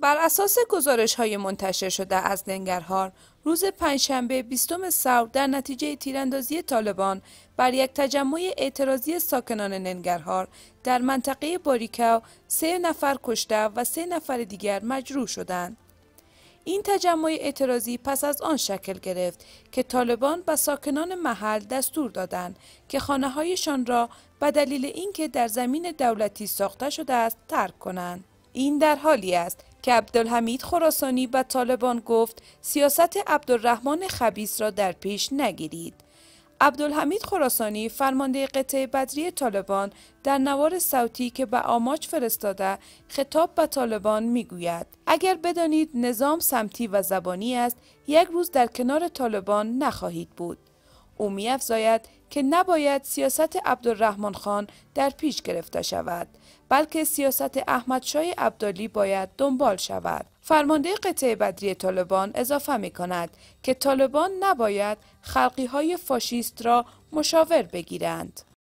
بر اساس گزارش های منتشر شده از ننگرهار روز پنجشنبه 20 سور در نتیجه تیراندازی طالبان بر یک تجمع اعتراضی ساکنان ننگرهار در منطقه باریکاو سه نفر کشته و سه نفر دیگر مجروح شدند. این تجمع اعتراضی پس از آن شکل گرفت که طالبان به ساکنان محل دستور دادند که خانه هایشان را به دلیل اینکه در زمین دولتی ساخته شده است ترک کنند. این در حالی است که عبدالحمید خراسانی به طالبان گفت سیاست عبدالرحمن خبیس را در پیش نگیرید. عبدالحمید خراسانی فرمانده قطعه بدری طالبان در نوار صوتی که به آماج فرستاده خطاب به طالبان میگوید اگر بدانید نظام سمتی و زبانی است یک روز در کنار طالبان نخواهید بود او میافزاید که نباید سیاست عبدالرحمن خان در پیش گرفته شود بلکه سیاست احمدشاه عبدالی باید دنبال شود فرمانده قطعه بدری طالبان اضافه می کند که طالبان نباید خلقی های فاشیست را مشاور بگیرند